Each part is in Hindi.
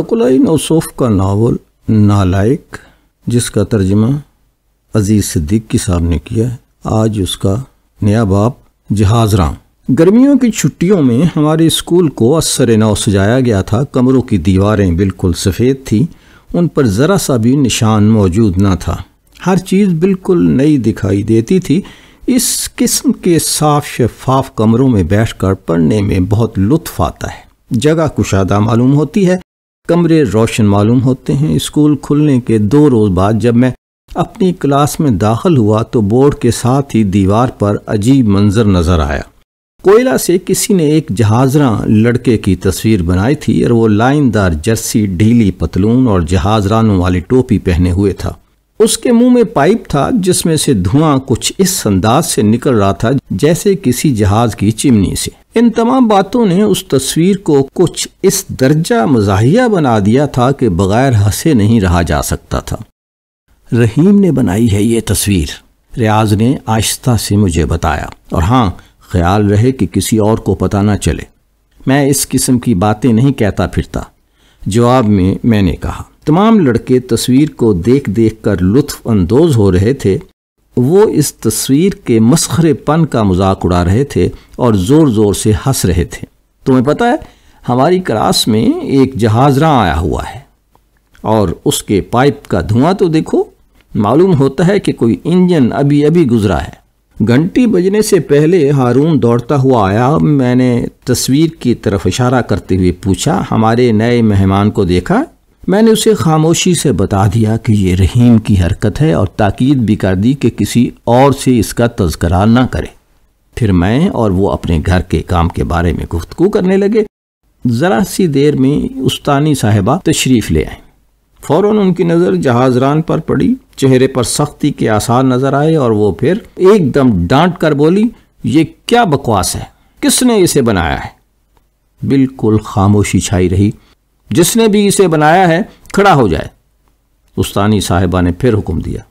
नकुलाई नौसोफ का नावल नालायक जिसका तर्जमा अजीज़ सिद्दीक की साहब ने किया है आज उसका नया बाप जहाजराम गर्मियों की छुट्टियों में हमारे स्कूल को असर नौ सजाया गया था कमरों की दीवारें बिल्कुल सफ़ेद थी उन पर ज़रा सा भी निशान मौजूद ना था हर चीज़ बिल्कुल नई दिखाई देती थी इस किस्म के साफ शफाफ कमरों में बैठकर पढ़ने में बहुत लुत्फ आता है जगह कुशादा मालूम होती है कमरे रोशन मालूम होते हैं स्कूल खुलने के दो रोज़ बाद जब मैं अपनी क्लास में दाखिल हुआ तो बोर्ड के साथ ही दीवार पर अजीब मंजर नज़र आया कोयला से किसी ने एक जहाजरा लड़के की तस्वीर बनाई थी और वो लाइनदार जर्सी ढीली पतलून और जहाजरानों वाली टोपी पहने हुए था उसके मुंह में पाइप था जिसमें से धुआं कुछ इस अंदाज से निकल रहा था जैसे किसी जहाज की चिमनी से इन तमाम बातों ने उस तस्वीर को कुछ इस दर्जा मजाहिया बना दिया था कि बगैर हंसे नहीं रहा जा सकता था रहीम ने बनाई है ये तस्वीर रियाज ने आहिस्ता से मुझे बताया और हाँ ख्याल रहे कि किसी और को पता ना चले मैं इस किस्म की बातें नहीं कहता फिरता जवाब में मैंने कहा तमाम लड़के तस्वीर को देख देख कर लुत्फ अंदोज हो रहे थे वो इस तस्वीर के मस्खरेपन का मजाक उड़ा रहे थे और ज़ोर ज़ोर से हंस रहे थे तुम्हें पता है हमारी क्लास में एक जहाज़रा आया हुआ है और उसके पाइप का धुआं तो देखो मालूम होता है कि कोई इंजन अभी अभी गुजरा है घंटी बजने से पहले हारून दौड़ता हुआ आया मैंने तस्वीर की तरफ इशारा करते हुए पूछा हमारे नए मेहमान को देखा मैंने उसे खामोशी से बता दिया कि ये रहीम की हरकत है और ताकीद भी कर दी कि किसी और से इसका तस्करा ना करे फिर मैं और वो अपने घर के काम के बारे में गुफ्तु करने लगे ज़रा सी देर में उस्तानी साहिबा तशरीफ़ ले आए फ़ौर उनकी नज़र जहाजरान पर पड़ी चेहरे पर सख्ती के आसार नज़र आए और वो फिर एकदम डांट कर बोली ये क्या बकवास है किसने इसे बनाया है बिल्कुल खामोशी छाई रही जिसने भी इसे बनाया है खड़ा हो जाए उस्तानी साहिबा ने फिर हुक्म दिया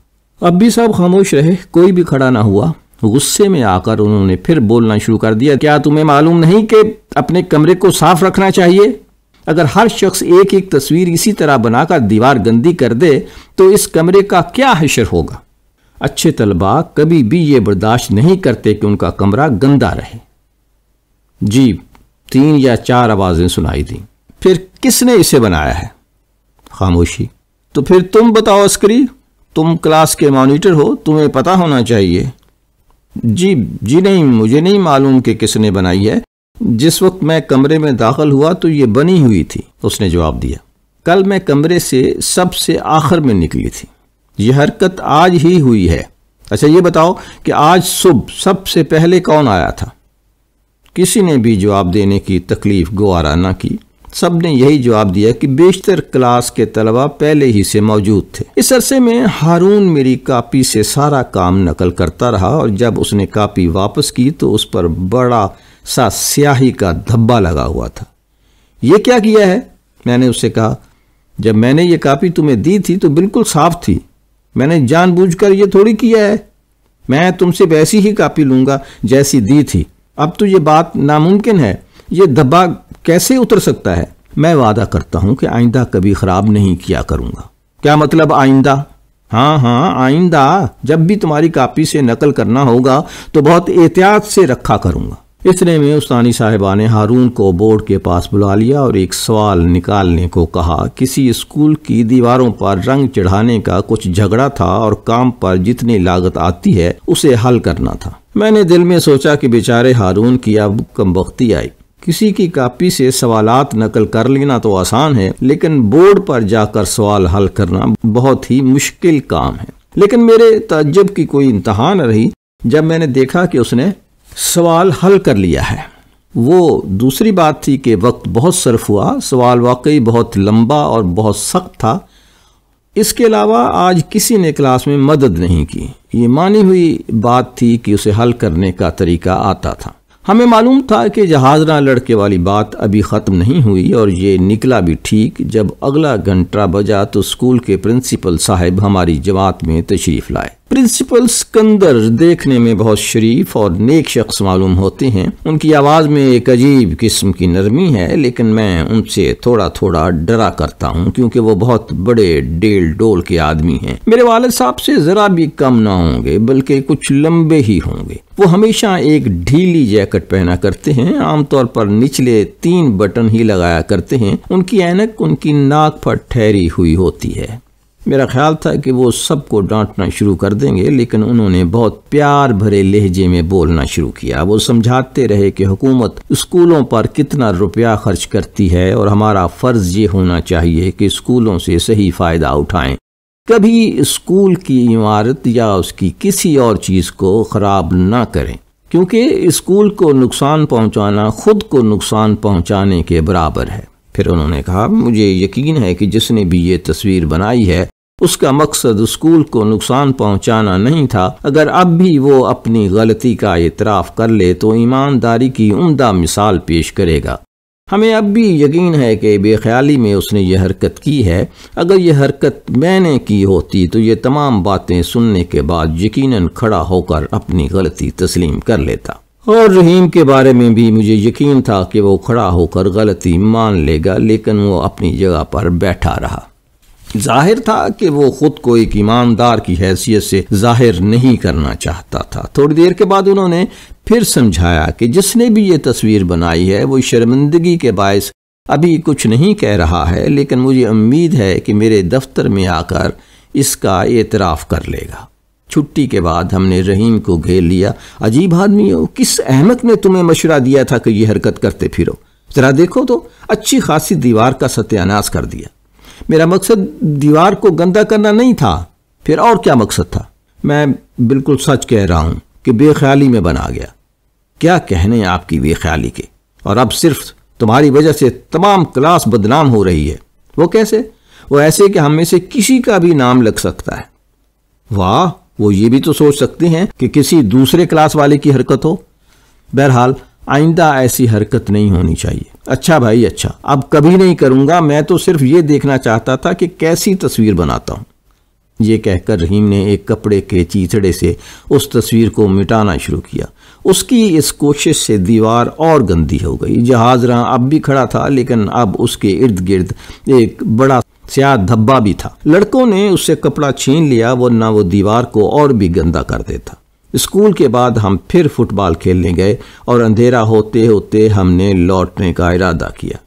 अब भी साहब खामोश रहे कोई भी खड़ा ना हुआ गुस्से में आकर उन्होंने फिर बोलना शुरू कर दिया क्या तुम्हें मालूम नहीं कि अपने कमरे को साफ रखना चाहिए अगर हर शख्स एक एक तस्वीर इसी तरह बनाकर दीवार गंदी कर दे तो इस कमरे का क्या हशर होगा अच्छे तलबा कभी भी ये बर्दाश्त नहीं करते कि उनका कमरा गंदा रहे जी तीन या चार आवाज़ें सुनाई दी फिर किसने इसे बनाया है खामोशी तो फिर तुम बताओ अस्करी तुम क्लास के मॉनिटर हो तुम्हें पता होना चाहिए जी जी नहीं मुझे नहीं मालूम कि किसने बनाई है जिस वक्त मैं कमरे में दाखिल हुआ तो ये बनी हुई थी उसने जवाब दिया कल मैं कमरे से सबसे आखिर में निकली थी ये हरकत आज ही हुई है अच्छा ये बताओ कि आज सुबह सबसे पहले कौन आया था किसी ने भी जवाब देने की तकलीफ गुआरा ना की सब ने यही जवाब दिया कि बेशतर क्लास के तलबा पहले ही से मौजूद थे इस अरसे में हारून मेरी कापी से सारा काम नकल करता रहा और जब उसने कापी वापस की तो उस पर बड़ा सा स्याही का धब्बा लगा हुआ था ये क्या किया है मैंने उससे कहा जब मैंने ये कापी तुम्हें दी थी तो बिल्कुल साफ थी मैंने जानबूझ कर ये थोड़ी किया है मैं तुमसे वैसी ही कापी लूंगा जैसी दी थी अब तो ये बात नामुमकिन है ये धब्बा कैसे उतर सकता है मैं वादा करता हूं कि आइंदा कभी खराब नहीं किया करूंगा क्या मतलब आइंदा हाँ हाँ आइंदा जब भी तुम्हारी कापी से नकल करना होगा तो बहुत एहतियात से रखा करूंगा इतने में उस्तानी साहिबा ने हारून को बोर्ड के पास बुला लिया और एक सवाल निकालने को कहा किसी स्कूल की दीवारों पर रंग चढ़ाने का कुछ झगड़ा था और काम पर जितनी लागत आती है उसे हल करना था मैंने दिल में सोचा कि बेचारे हारून की अब कमबख्ती आई किसी की कापी से सवाल नकल कर लेना तो आसान है लेकिन बोर्ड पर जाकर सवाल हल करना बहुत ही मुश्किल काम है लेकिन मेरे तजब की कोई इंतहा न रही जब मैंने देखा कि उसने सवाल हल कर लिया है वो दूसरी बात थी कि वक्त बहुत सर्फ हुआ सवाल वाकई बहुत लंबा और बहुत सख्त था इसके अलावा आज किसी ने क्लास में मदद नहीं की ये मानी हुई बात थी कि उसे हल करने का तरीका आता था हमें मालूम था कि जहाज ना लड़के वाली बात अभी ख़त्म नहीं हुई और ये निकला भी ठीक जब अगला घंटा बजा तो स्कूल के प्रिंसिपल साहब हमारी जमात में तशरीफ़ लाए प्रिंसिपल सिकंदर देखने में बहुत शरीफ और नेक शख्स मालूम होते हैं उनकी आवाज़ में एक अजीब किस्म की नरमी है लेकिन मैं उनसे थोड़ा थोड़ा डरा करता हूँ क्योंकि वो बहुत बड़े डेल डोल के आदमी हैं मेरे वाले साहब से ज़रा भी कम ना होंगे बल्कि कुछ लंबे ही होंगे वो हमेशा एक ढीली जैकेट पहना करते हैं आमतौर पर निचले तीन बटन ही लगाया करते हैं उनकी एनक उनकी नाक पर ठहरी हुई होती है मेरा ख्याल था कि वो सबको डांटना शुरू कर देंगे लेकिन उन्होंने बहुत प्यार भरे लहजे में बोलना शुरू किया वो समझाते रहे कि हुकूमत स्कूलों पर कितना रुपया खर्च करती है और हमारा फ़र्ज़ ये होना चाहिए कि स्कूलों से सही फ़ायदा उठाएं कभी स्कूल की इमारत या उसकी किसी और चीज़ को ख़राब ना करें क्योंकि स्कूल को नुकसान पहुंचाना खुद को नुकसान पहुंचाने के बराबर है फिर उन्होंने कहा मुझे यकीन है कि जिसने भी ये तस्वीर बनाई है उसका मकसद स्कूल को नुकसान पहुंचाना नहीं था अगर अब भी वो अपनी गलती का इतराफ़ कर ले तो ईमानदारी की उमदा मिसाल पेश करेगा हमें अब भी यकीन है कि बेख्याली में उसने यह हरकत की है अगर यह हरकत मैंने की होती तो ये तमाम बातें सुनने के बाद यकीनन खड़ा होकर अपनी गलती तस्लीम कर लेता और रहीम के बारे में भी मुझे यकीन था कि वो खड़ा होकर गलती मान लेगा लेकिन वो अपनी जगह पर बैठा रहा जाहिर था कि वो खुद को एक ईमानदार की हैसियत से जाहिर नहीं करना चाहता था थोड़ी देर के बाद उन्होंने फिर समझाया कि जिसने भी ये तस्वीर बनाई है वो शर्मिंदगी के बायस अभी कुछ नहीं कह रहा है लेकिन मुझे उम्मीद है कि मेरे दफ्तर में आकर इसका एतराफ़ कर लेगा छुट्टी के बाद हमने रहीम को घेर लिया अजीब आदमी हो किस अहमद ने तुम्हें मशुरा दिया था कि यह हरकत करते फिरो ज़रा देखो तो अच्छी खासी दीवार का सत्यानाश कर दिया मेरा मकसद दीवार को गंदा करना नहीं था फिर और क्या मकसद था मैं बिल्कुल सच कह रहा हूं कि बेख्याली में बना गया क्या कहने आपकी बेख्याली के और अब सिर्फ तुम्हारी वजह से तमाम क्लास बदनाम हो रही है वो कैसे वो ऐसे कि हम में से किसी का भी नाम लग सकता है वाह वो ये भी तो सोच सकती हैं कि किसी दूसरे क्लास वाले की हरकत हो बहरहाल आइंदा ऐसी हरकत नहीं होनी चाहिए अच्छा भाई अच्छा अब कभी नहीं करूंगा मैं तो सिर्फ ये देखना चाहता था कि कैसी तस्वीर बनाता हूं ये कहकर रहीम ने एक कपड़े के चीथड़े से उस तस्वीर को मिटाना शुरू किया उसकी इस कोशिश से दीवार और गंदी हो गई जहाज रहा अब भी खड़ा था लेकिन अब उसके इर्द गिर्द एक बड़ा स्या धब्बा भी था लड़कों ने उससे कपड़ा छीन लिया ना वो दीवार को और भी गंदा कर देता स्कूल के बाद हम फिर फुटबॉल खेलने गए और अंधेरा होते होते हमने लौटने का इरादा किया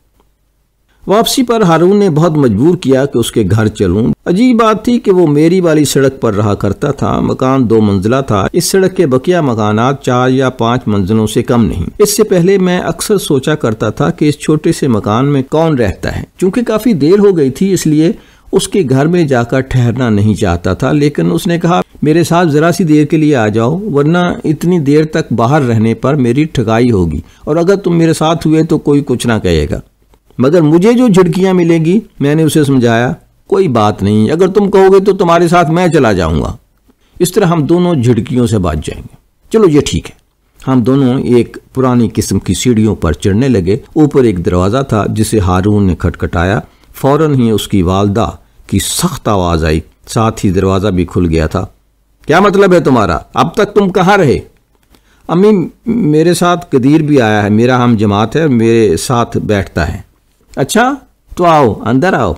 वापसी पर हारून ने बहुत मजबूर किया कि उसके घर चलूं अजीब बात थी कि वो मेरी वाली सड़क पर रहा करता था मकान दो मंजिला था इस सड़क के बकिया मकान चार या पांच मंजिलों से कम नहीं इससे पहले मैं अक्सर सोचा करता था कि इस छोटे से मकान में कौन रहता है क्योंकि काफी देर हो गई थी इसलिए उसके घर में जाकर ठहरना नहीं चाहता था लेकिन उसने कहा मेरे साथ जरा सी देर के लिए आ जाओ वरना इतनी देर तक बाहर रहने पर मेरी ठगाई होगी और अगर तुम मेरे साथ हुए तो कोई कुछ ना कहेगा मगर मुझे जो झिड़कियाँ मिलेंगी मैंने उसे समझाया कोई बात नहीं अगर तुम कहोगे तो तुम्हारे साथ मैं चला जाऊँगा इस तरह हम दोनों झिड़कियों से बच जाएंगे चलो ये ठीक है हम दोनों एक पुरानी किस्म की सीढ़ियों पर चढ़ने लगे ऊपर एक दरवाज़ा था जिसे हारून ने खटखटाया फौरन ही उसकी वालदा की सख्त आवाज़ आई साथ ही दरवाज़ा भी खुल गया था क्या मतलब है तुम्हारा अब तक तुम कहाँ रहे अम्मी मेरे साथ कदीर भी आया है मेरा हम जमात है मेरे साथ बैठता है अच्छा तो आओ अंदर आओ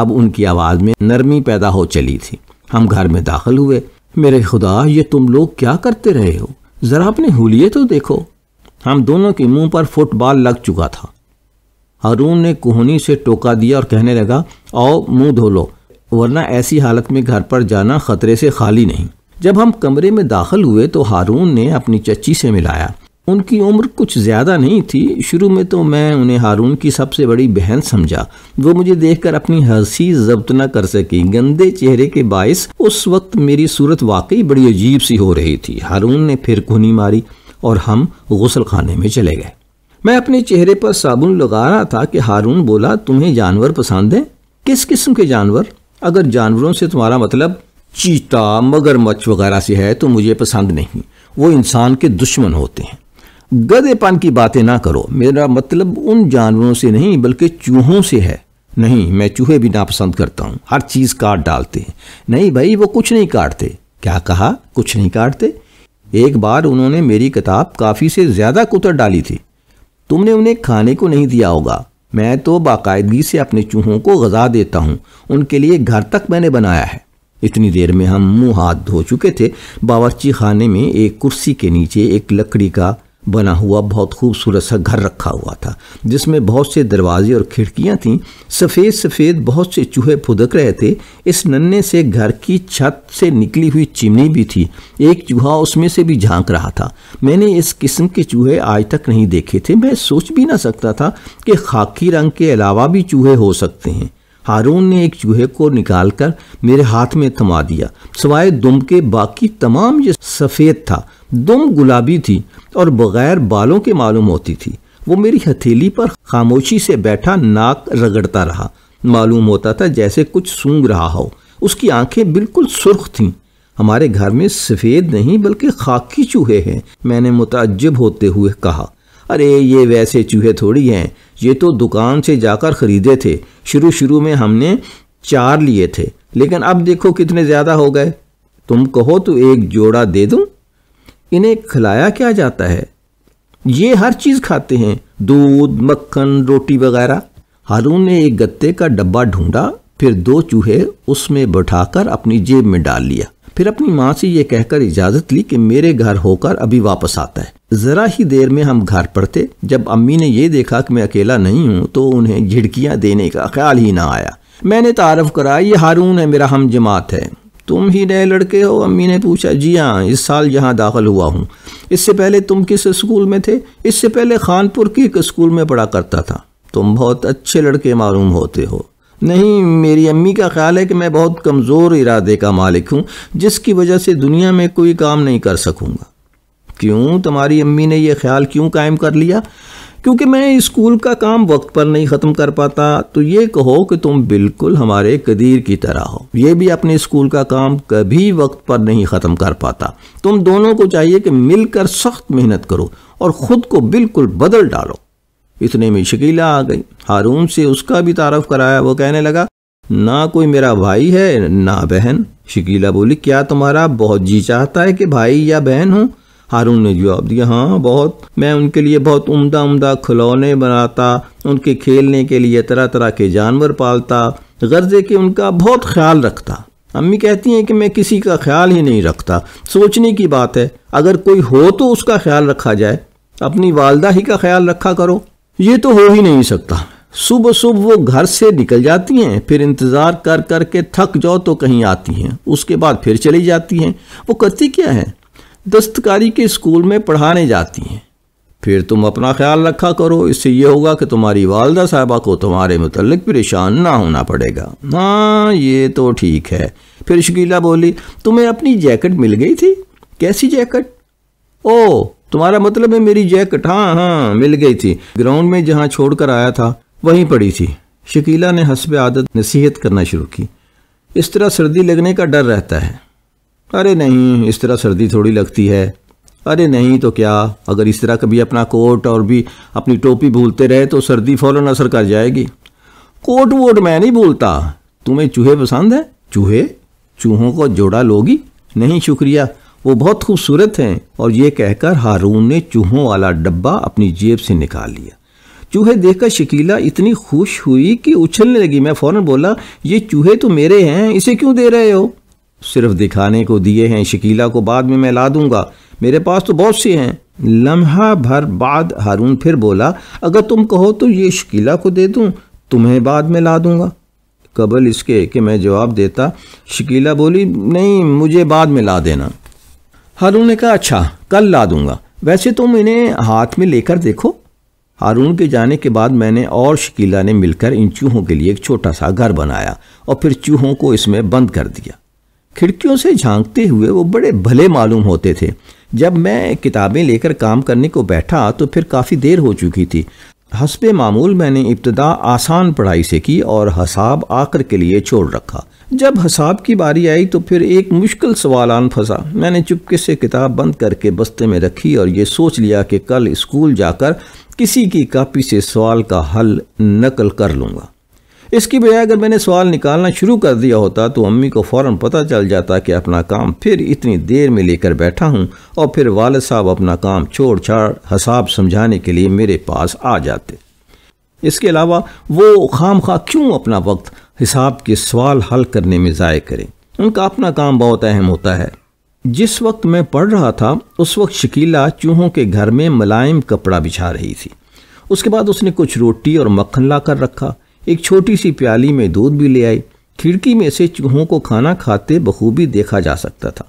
अब उनकी आवाज़ में नरमी पैदा हो चली थी हम घर में दाखिल हुए मेरे खुदा ये तुम लोग क्या करते रहे हो ज़रा अपने हुलिये तो देखो हम दोनों के मुंह पर फुटबॉल लग चुका था हारून ने कोहनी से टोका दिया और कहने लगा आओ मुंह धो लो वरना ऐसी हालत में घर पर जाना खतरे से खाली नहीं जब हम कमरे में दाखिल हुए तो हारून ने अपनी चची से मिलाया उनकी उम्र कुछ ज़्यादा नहीं थी शुरू में तो मैं उन्हें हारून की सबसे बड़ी बहन समझा वो मुझे देखकर अपनी हंसी जब्त न कर सकी गंदे चेहरे के बायस उस वक्त मेरी सूरत वाकई बड़ी अजीब सी हो रही थी हारून ने फिर खूनी मारी और हम गसल खाने में चले गए मैं अपने चेहरे पर साबुन लगा रहा था कि हारून बोला तुम्हें जानवर पसंद है किस किस्म के जानवर अगर जानवरों से तुम्हारा मतलब चीता मगरमच्छ वगैरह से है तो मुझे पसंद नहीं वो इंसान के दुश्मन होते हैं गधेपन की बातें ना करो मेरा मतलब उन जानवरों से नहीं बल्कि चूहों से है नहीं मैं चूहे भी नापसंद करता हूँ हर चीज़ काट डालते हैं नहीं भाई वो कुछ नहीं काटते क्या कहा कुछ नहीं काटते एक बार उन्होंने मेरी किताब काफ़ी से ज़्यादा कुतर डाली थी तुमने उन्हें खाने को नहीं दिया होगा मैं तो बाकायदगी से अपने चूहों को गजा देता हूँ उनके लिए घर तक मैंने बनाया है इतनी देर में हम मुंह हाथ धो चुके थे बावर्ची खाने में एक कुर्सी के नीचे एक लकड़ी का बना हुआ बहुत खूबसूरत सा घर रखा हुआ था जिसमें बहुत से दरवाजे और खिड़कियां थीं सफ़ेद सफ़ेद बहुत से चूहे फुदक रहे थे इस नन्हे से घर की छत से निकली हुई चिमनी भी थी एक चूहा उसमें से भी झांक रहा था मैंने इस किस्म के चूहे आज तक नहीं देखे थे मैं सोच भी ना सकता था कि खाकी रंग के अलावा भी चूहे हो सकते हैं हारून ने एक चूहे को निकालकर मेरे हाथ में थमा दिया सवाए दुम के बाकी तमाम ये सफ़ेद था दुम गुलाबी थी और बगैर बालों के मालूम होती थी वो मेरी हथेली पर खामोशी से बैठा नाक रगड़ता रहा मालूम होता था जैसे कुछ सूंघ रहा हो उसकी आंखें बिल्कुल सुर्ख थीं हमारे घर में सफ़ेद नहीं बल्कि खाकी चूहे हैं मैंने मुतजब होते हुए कहा अरे ये वैसे चूहे थोड़ी हैं ये तो दुकान से जाकर ख़रीदे थे शुरू शुरू में हमने चार लिए थे लेकिन अब देखो कितने ज़्यादा हो गए तुम कहो तो एक जोड़ा दे दूँ इन्हें खिलाया क्या जाता है ये हर चीज़ खाते हैं दूध मक्खन रोटी वगैरह हारून ने एक गत्ते का डब्बा ढूंढा फिर दो चूहे उसमें बैठाकर अपनी जेब में डाल लिया फिर अपनी माँ से ये कहकर इजाज़त ली कि मेरे घर होकर अभी वापस आता है ज़रा ही देर में हम घर पर थे जब अम्मी ने यह देखा कि मैं अकेला नहीं हूँ तो उन्हें झिड़कियाँ देने का ख्याल ही ना आया मैंने तारफ़ करा ये हारून है मेरा हम जमात है तुम ही नए लड़के हो अम्मी ने पूछा जी हाँ इस साल यहाँ दाखिल हुआ हूँ इससे पहले तुम किस स्कूल में थे इससे पहले खानपुर के एक स्कूल में पढ़ा करता था तुम बहुत अच्छे लड़के मालूम होते हो नहीं मेरी अम्मी का ख्याल है कि मैं बहुत कमज़ोर इरादे का मालिक हूँ जिसकी वजह से दुनिया में कोई काम नहीं कर सकूँगा क्यों तुम्हारी अम्मी ने यह ख्याल क्यों कायम कर लिया क्योंकि मैं स्कूल का काम वक्त पर नहीं ख़त्म कर पाता तो ये कहो कि तुम बिल्कुल हमारे कदीर की तरह हो ये भी अपने स्कूल का काम कभी वक्त पर नहीं ख़त्म कर पाता तुम दोनों को चाहिए कि मिलकर सख्त मेहनत करो और ख़ुद को बिल्कुल बदल डालो इतने में शकीला आ गई हारून से उसका भी तारफ़ कराया वो कहने लगा ना कोई मेरा भाई है ना बहन शकीला बोली क्या तुम्हारा बहुत जी चाहता है कि भाई या बहन हूँ हारून ने जवाब दिया हाँ बहुत मैं उनके लिए बहुत उम्दा उम्दा खिलौने बनाता उनके खेलने के लिए तरह तरह के जानवर पालता गर्जे के उनका बहुत ख्याल रखता अम्मी कहती हैं कि मैं किसी का ख्याल ही नहीं रखता सोचने की बात है अगर कोई हो तो उसका ख्याल रखा जाए अपनी वालदा ही का ख्याल रखा करो ये तो हो ही नहीं सकता सुबह सुबह वो घर से निकल जाती हैं फिर इंतज़ार कर कर के थक जाओ तो कहीं आती हैं उसके बाद फिर चली जाती हैं वो करती क्या है दस्तकारी के स्कूल में पढ़ाने जाती हैं फिर तुम अपना ख्याल रखा करो इससे यह होगा कि तुम्हारी वालदा साहबा को तुम्हारे मतलब परेशान ना होना पड़ेगा हाँ ये तो ठीक है फिर शकीला बोली तुम्हें अपनी जैकेट मिल गई थी कैसी जैकेट ओ तुम्हारा मतलब है मेरी जैकेट हाँ हाँ मिल गई थी ग्राउंड में जहाँ छोड़ कर आया था वहीं पड़ी थी शकीला ने हंसब आदत नसीहत करना शुरू की इस तरह सर्दी लगने का डर रहता है अरे नहीं इस तरह सर्दी थोड़ी लगती है अरे नहीं तो क्या अगर इस तरह कभी अपना कोट और भी अपनी टोपी भूलते रहे तो सर्दी फ़ौरन असर कर जाएगी कोट वोट मैं नहीं भूलता तुम्हें चूहे पसंद है चूहे चूहों को जोड़ा लोगी नहीं शुक्रिया वो बहुत खूबसूरत हैं और ये कहकर हारून ने चूहों वाला डब्बा अपनी जेब से निकाल लिया चूहे देखकर शकीला इतनी खुश हुई कि उछलने लगी मैं फ़ौरन बोला ये चूहे तो मेरे हैं इसे क्यों दे रहे हो सिर्फ दिखाने को दिए हैं शकीला को बाद में मैं ला दूंगा मेरे पास तो बहुत से हैं लम्हा भर बाद हारून फिर बोला अगर तुम कहो तो ये शकीला को दे दूँ तुम्हें बाद में ला दूंगा कबल इसके कि मैं जवाब देता शकीला बोली नहीं मुझे बाद में ला देना हारून ने कहा अच्छा कल ला दूंगा वैसे तुम इन्हें हाथ में लेकर देखो हारून के जाने के बाद मैंने और शकीला ने मिलकर इन चूहों के लिए एक छोटा सा घर बनाया और फिर चूहों को इसमें बंद कर दिया खिड़कियों से झांकते हुए वो बड़े भले मालूम होते थे जब मैं किताबें लेकर काम करने को बैठा तो फिर काफ़ी देर हो चुकी थी हसब मामूल मैंने इब्तदा आसान पढ़ाई से की और हसाब आकर के लिए छोड़ रखा जब हसाब की बारी आई तो फिर एक मुश्किल आन फंसा मैंने चुपके से किताब बंद करके बस्ते में रखी और ये सोच लिया कि कल स्कूल जाकर किसी की कापी से सवाल का हल नकल कर लूँगा इसकी बजाय अगर मैंने सवाल निकालना शुरू कर दिया होता तो अम्मी को फ़ौर पता चल जाता कि अपना काम फिर इतनी देर में लेकर बैठा हूँ और फिर वाल साहब अपना काम छोड़ छाड़ हसाब समझाने के लिए मेरे पास आ जाते इसके अलावा वो खाम खा क्यों अपना वक्त हिसाब के सवाल हल करने में ज़ाय करें उनका अपना काम बहुत अहम होता है जिस वक्त मैं पढ़ रहा था उस वक्त शकीला चूहों के घर में मलायम कपड़ा बिछा रही थी उसके बाद उसने कुछ रोटी और मक्खन ला कर रखा एक छोटी सी प्याली में दूध भी ले आई खिड़की में से चूहों को खाना खाते बखूबी देखा जा सकता था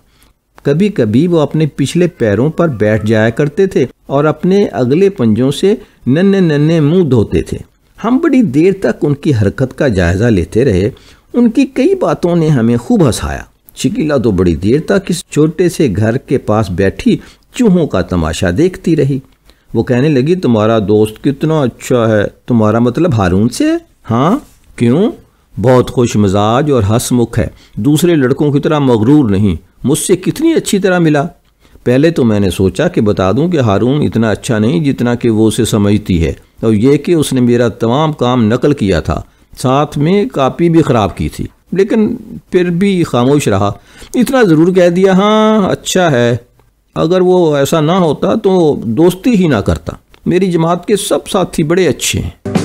कभी कभी वो अपने पिछले पैरों पर बैठ जाया करते थे और अपने अगले पंजों से नन्हे नन्हे मुंह धोते थे हम बड़ी देर तक उनकी हरकत का जायज़ा लेते रहे उनकी कई बातों ने हमें खूब हंसाया शिकीला तो बड़ी देर तक इस छोटे से घर के पास बैठी चूहों का तमाशा देखती रही वो कहने लगी तुम्हारा दोस्त कितना अच्छा है तुम्हारा मतलब हारून से है हाँ क्यों बहुत खुश मिजाज और हंसमुख है दूसरे लड़कों की तरह मगरूर नहीं मुझसे कितनी अच्छी तरह मिला पहले तो मैंने सोचा कि बता दूं कि हारून इतना अच्छा नहीं जितना कि वो उसे समझती है और यह कि उसने मेरा तमाम काम नकल किया था साथ में कापी भी ख़राब की थी लेकिन फिर भी खामोश रहा इतना ज़रूर कह दिया हाँ अच्छा है अगर वो ऐसा ना होता तो दोस्ती ही ना करता मेरी जमात के सब साथी बड़े अच्छे हैं